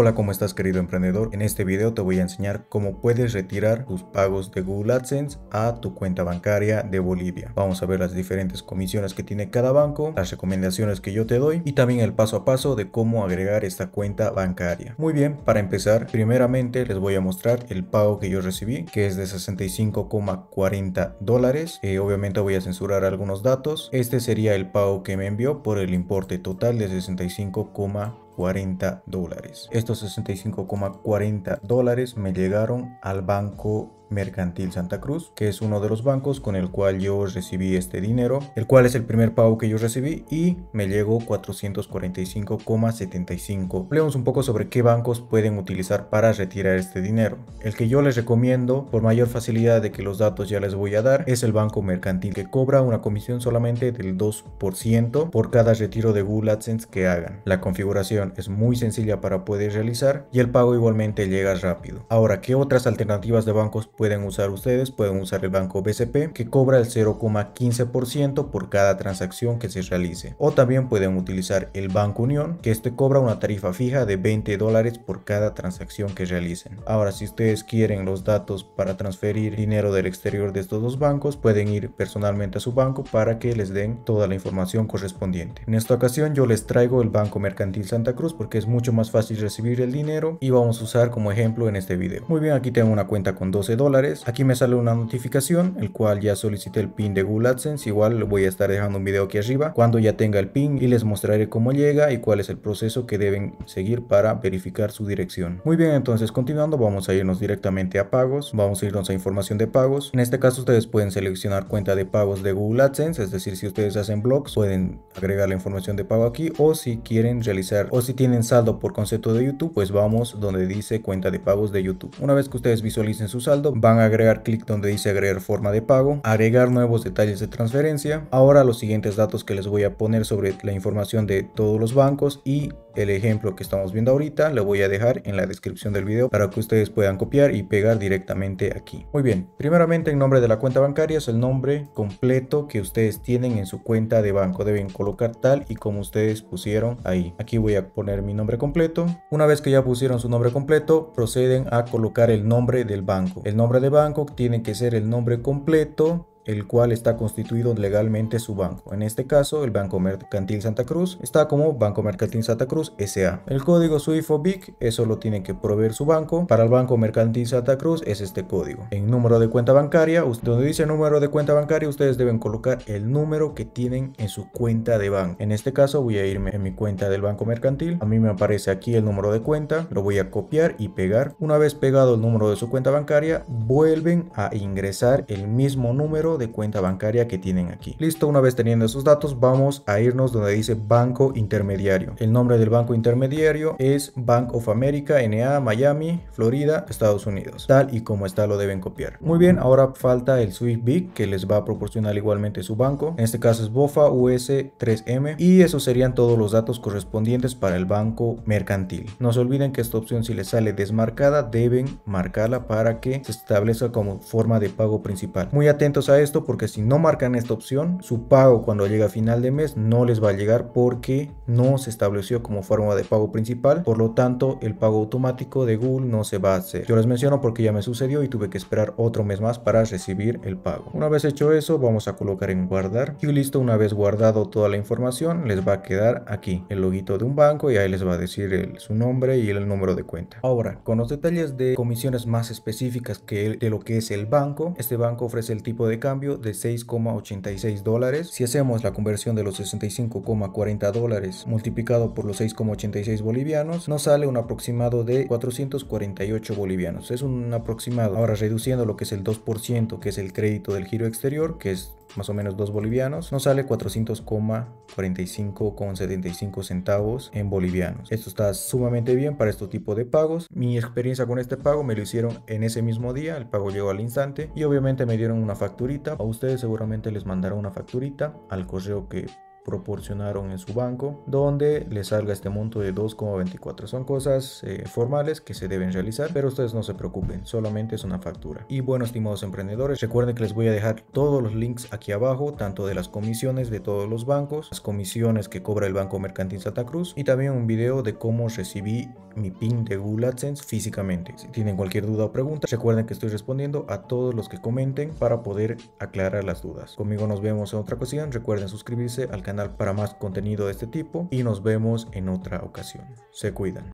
Hola, ¿cómo estás querido emprendedor? En este video te voy a enseñar cómo puedes retirar tus pagos de Google AdSense a tu cuenta bancaria de Bolivia. Vamos a ver las diferentes comisiones que tiene cada banco, las recomendaciones que yo te doy y también el paso a paso de cómo agregar esta cuenta bancaria. Muy bien, para empezar, primeramente les voy a mostrar el pago que yo recibí, que es de 65,40 dólares. Eh, obviamente voy a censurar algunos datos. Este sería el pago que me envió por el importe total de 65,40 40 dólares. Estos 65,40 dólares me llegaron al banco Mercantil Santa Cruz, que es uno de los bancos con el cual yo recibí este dinero, el cual es el primer pago que yo recibí y me llegó 445,75. leemos un poco sobre qué bancos pueden utilizar para retirar este dinero. El que yo les recomiendo, por mayor facilidad de que los datos ya les voy a dar, es el Banco Mercantil, que cobra una comisión solamente del 2% por cada retiro de Google AdSense que hagan. La configuración es muy sencilla para poder realizar y el pago igualmente llega rápido. Ahora, ¿qué otras alternativas de bancos pueden usar ustedes, pueden usar el banco BCP que cobra el 0,15% por cada transacción que se realice. O también pueden utilizar el Banco Unión que este cobra una tarifa fija de 20 dólares por cada transacción que realicen. Ahora si ustedes quieren los datos para transferir dinero del exterior de estos dos bancos pueden ir personalmente a su banco para que les den toda la información correspondiente. En esta ocasión yo les traigo el Banco Mercantil Santa Cruz porque es mucho más fácil recibir el dinero y vamos a usar como ejemplo en este video. Muy bien aquí tengo una cuenta con 12 dólares Aquí me sale una notificación, el cual ya solicité el pin de Google AdSense. Igual voy a estar dejando un video aquí arriba cuando ya tenga el pin y les mostraré cómo llega y cuál es el proceso que deben seguir para verificar su dirección. Muy bien, entonces continuando, vamos a irnos directamente a pagos. Vamos a irnos a información de pagos. En este caso, ustedes pueden seleccionar cuenta de pagos de Google AdSense, es decir, si ustedes hacen blogs, pueden agregar la información de pago aquí o si quieren realizar o si tienen saldo por concepto de YouTube, pues vamos donde dice cuenta de pagos de YouTube. Una vez que ustedes visualicen su saldo, van a agregar clic donde dice agregar forma de pago, agregar nuevos detalles de transferencia. Ahora los siguientes datos que les voy a poner sobre la información de todos los bancos y el ejemplo que estamos viendo ahorita lo voy a dejar en la descripción del video para que ustedes puedan copiar y pegar directamente aquí. Muy bien, primeramente el nombre de la cuenta bancaria es el nombre completo que ustedes tienen en su cuenta de banco. Deben colocar tal y como ustedes pusieron ahí. Aquí voy a poner mi nombre completo. Una vez que ya pusieron su nombre completo, proceden a colocar el nombre del banco. El nombre de banco tiene que ser el nombre completo, el cual está constituido legalmente su banco. En este caso, el Banco Mercantil Santa Cruz está como Banco Mercantil Santa Cruz SA. El código SWIFT BIC, eso lo tiene que proveer su banco. Para el Banco Mercantil Santa Cruz es este código. En número de cuenta bancaria, donde dice número de cuenta bancaria, ustedes deben colocar el número que tienen en su cuenta de banco. En este caso, voy a irme en mi cuenta del Banco Mercantil. A mí me aparece aquí el número de cuenta, lo voy a copiar y pegar. Una vez pegado el número de su cuenta bancaria, vuelven a ingresar el mismo número de cuenta bancaria que tienen aquí. Listo, una vez teniendo esos datos, vamos a irnos donde dice banco intermediario. El nombre del banco intermediario es Bank of America, NA, Miami, Florida, Estados Unidos. Tal y como está lo deben copiar. Muy bien, ahora falta el Swift Big que les va a proporcionar igualmente su banco. En este caso es BOFA US3M y esos serían todos los datos correspondientes para el banco mercantil. No se olviden que esta opción si les sale desmarcada deben marcarla para que se establezca como forma de pago principal. Muy atentos a eso esto porque si no marcan esta opción, su pago cuando llega a final de mes no les va a llegar porque no se estableció como forma de pago principal, por lo tanto el pago automático de Google no se va a hacer. Yo les menciono porque ya me sucedió y tuve que esperar otro mes más para recibir el pago. Una vez hecho eso, vamos a colocar en guardar y listo, una vez guardado toda la información, les va a quedar aquí el loguito de un banco y ahí les va a decir su nombre y el número de cuenta. Ahora, con los detalles de comisiones más específicas que de lo que es el banco, este banco ofrece el tipo de cambio de 6,86 dólares. Si hacemos la conversión de los 65,40 dólares multiplicado por los 6,86 bolivianos, nos sale un aproximado de 448 bolivianos. Es un aproximado. Ahora reduciendo lo que es el 2%, que es el crédito del giro exterior, que es más o menos dos bolivianos, nos sale 400,45,75 centavos en bolivianos. Esto está sumamente bien para este tipo de pagos. Mi experiencia con este pago me lo hicieron en ese mismo día, el pago llegó al instante y obviamente me dieron una facturita. A ustedes seguramente les mandará una facturita al correo que proporcionaron en su banco, donde le salga este monto de 2,24. Son cosas eh, formales que se deben realizar, pero ustedes no se preocupen, solamente es una factura. Y bueno, estimados emprendedores, recuerden que les voy a dejar todos los links aquí abajo, tanto de las comisiones de todos los bancos, las comisiones que cobra el Banco Mercantil Santa Cruz y también un video de cómo recibí mi PIN de Google AdSense físicamente. Si tienen cualquier duda o pregunta, recuerden que estoy respondiendo a todos los que comenten para poder aclarar las dudas. Conmigo nos vemos en otra ocasión. Recuerden suscribirse al canal para más contenido de este tipo y nos vemos en otra ocasión. Se cuidan.